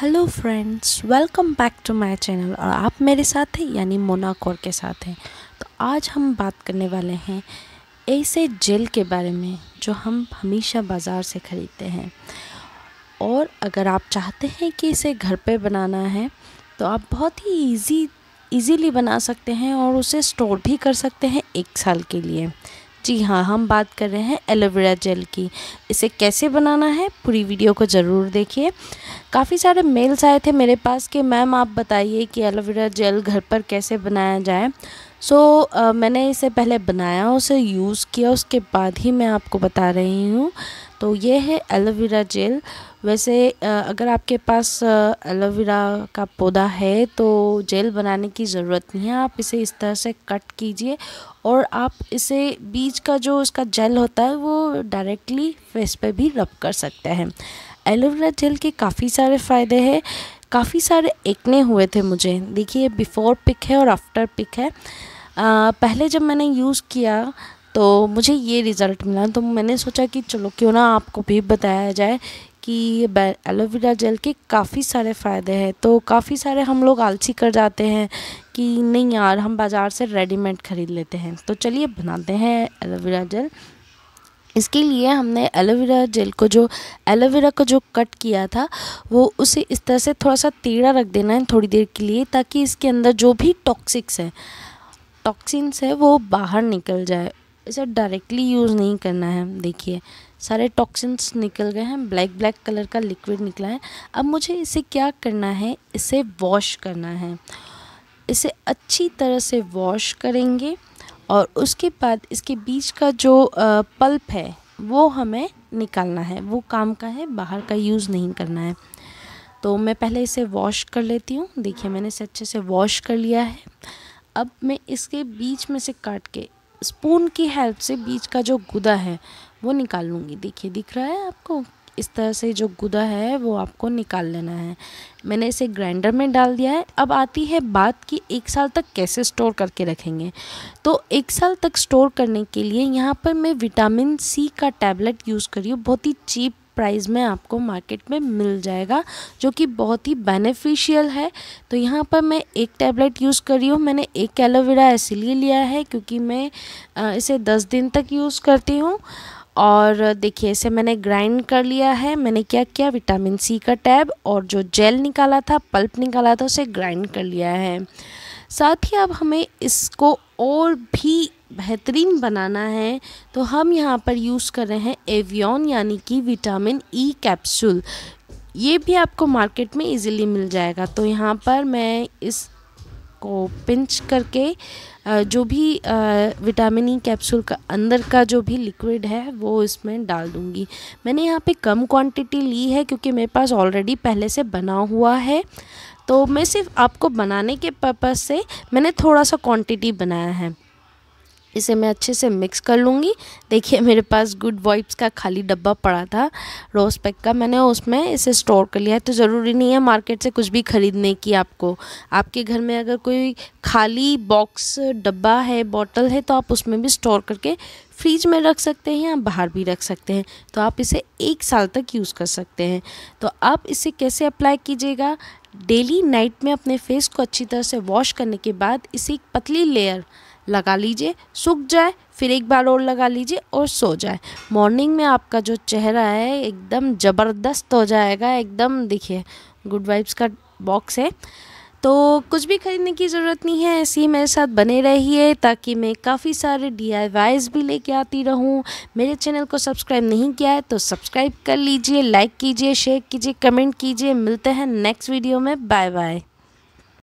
hello friends welcome back to my channel और आप मेरे साथ हैं यानी मोना कौर के साथ हैं तो आज हम बात करने वाले हैं ऐसे जेल के बारे में जो हम हमेशा बाज़ार से ख़रीदते हैं और अगर आप चाहते हैं कि इसे घर पे बनाना है तो आप बहुत ही इजी इजीली बना सकते हैं और उसे स्टोर भी कर सकते हैं एक साल के लिए जी हाँ हम बात कर रहे हैं एलोवेरा जेल की इसे कैसे बनाना है पूरी वीडियो को ज़रूर देखिए काफ़ी सारे मेल्स आए थे मेरे पास कि मैम आप बताइए कि एलोवेरा जेल घर पर कैसे बनाया जाए सो so, uh, मैंने इसे पहले बनाया उसे यूज़ किया उसके बाद ही मैं आपको बता रही हूँ तो ये है एलोवेरा जेल वैसे uh, अगर आपके पास एलोवेरा uh, का पौधा है तो जेल बनाने की ज़रूरत नहीं है आप इसे इस तरह से कट कीजिए और आप इसे बीज का जो उसका जेल होता है वो डायरेक्टली फेस पे भी रब कर सकते हैं एलोवेरा जेल के काफ़ी सारे फ़ायदे हैं काफ़ी सारे एक्ने हुए थे मुझे देखिए बिफ़ोर पिक है और आफ्टर पिक है पहले जब मैंने यूज़ किया तो मुझे ये रिज़ल्ट मिला तो मैंने सोचा कि चलो क्यों ना आपको भी बताया जाए कि एलोवेरा जेल के काफ़ी सारे फ़ायदे हैं तो काफ़ी सारे हम लोग आलसी कर जाते हैं कि नहीं यार हम बाज़ार से रेडीमेड ख़रीद लेते हैं तो चलिए बनाते हैं एलोवेरा जेल इसके लिए हमने एलोवेरा जेल को जो एलोवेरा को जो कट किया था वो उसे इस तरह से थोड़ा सा टेढ़ा रख देना है थोड़ी देर के लिए ताकि इसके अंदर जो भी टॉक्सिक्स हैं टॉक्सिन्स है वो बाहर निकल जाए इसे डायरेक्टली यूज़ नहीं करना है देखिए सारे टॉक्सिन्स निकल गए हैं ब्लैक ब्लैक कलर का लिक्विड निकला है अब मुझे इसे क्या करना है इसे वॉश करना है इसे अच्छी तरह से वॉश करेंगे और उसके बाद इसके बीच का जो पल्प है वो हमें निकालना है वो काम का है बाहर का यूज़ नहीं करना है तो मैं पहले इसे वॉश कर लेती हूँ देखिए मैंने इसे अच्छे से वॉश कर लिया है अब मैं इसके बीच में से काट के स्पून की हेल्प से बीच का जो गुदा है वो निकाल लूँगी देखिए दिख रहा है आपको इस तरह से जो गुदा है वो आपको निकाल लेना है मैंने इसे ग्राइंडर में डाल दिया है अब आती है बात कि एक साल तक कैसे स्टोर करके रखेंगे तो एक साल तक स्टोर करने के लिए यहाँ पर मैं विटामिन सी का टैबलेट यूज़ कर रही हूँ बहुत ही चीप प्राइस में आपको मार्केट में मिल जाएगा जो कि बहुत ही बेनिफिशियल है तो यहाँ पर मैं एक टैबलेट यूज़ कर रही हूँ मैंने एक एलोवेरा इसलिए लिया है क्योंकि मैं इसे दस दिन तक यूज़ करती हूँ और देखिए इसे मैंने ग्राइंड कर लिया है मैंने क्या किया विटामिन सी का टैब और जो जेल निकाला था पल्प निकाला था उसे ग्राइंड कर लिया है साथ ही अब हमें इसको और भी बेहतरीन बनाना है तो हम यहाँ पर यूज़ कर रहे हैं एवियन यानी कि विटामिन ई कैप्सूल ये भी आपको मार्केट में इजीली मिल जाएगा तो यहाँ पर मैं इस को पिंच करके जो भी विटामिन ई कैप्सूल का अंदर का जो भी लिक्विड है वो इसमें डाल दूँगी मैंने यहाँ पे कम क्वांटिटी ली है क्योंकि मेरे पास ऑलरेडी पहले से बना हुआ है तो मैं सिर्फ आपको बनाने के पर्पज़ से मैंने थोड़ा सा क्वांटिटी बनाया है इसे मैं अच्छे से मिक्स कर लूँगी देखिए मेरे पास गुड वाइप्स का खाली डब्बा पड़ा था रोज पैक का मैंने उसमें इसे स्टोर कर लिया है तो ज़रूरी नहीं है मार्केट से कुछ भी ख़रीदने की आपको आपके घर में अगर कोई खाली बॉक्स डब्बा है बॉटल है तो आप उसमें भी स्टोर करके फ्रिज में रख सकते हैं या बाहर भी रख सकते हैं तो आप इसे एक साल तक यूज़ कर सकते हैं तो आप इसे कैसे अप्लाई कीजिएगा डेली नाइट में अपने फेस को अच्छी तरह से वॉश करने के बाद इसे एक पतली लेयर लगा लीजिए सूख जाए फिर एक बार और लगा लीजिए और सो जाए मॉर्निंग में आपका जो चेहरा है एकदम ज़बरदस्त हो जाएगा एकदम दिखिए गुड वाइब्स का बॉक्स है तो कुछ भी ख़रीदने की ज़रूरत नहीं है ऐसे ही मेरे साथ बने रहिए ताकि मैं काफ़ी सारे डी भी लेके आती रहूं मेरे चैनल को सब्सक्राइब नहीं किया है तो सब्सक्राइब कर लीजिए लाइक कीजिए शेयर कीजिए कमेंट कीजिए मिलते हैं नेक्स्ट वीडियो में बाय बाय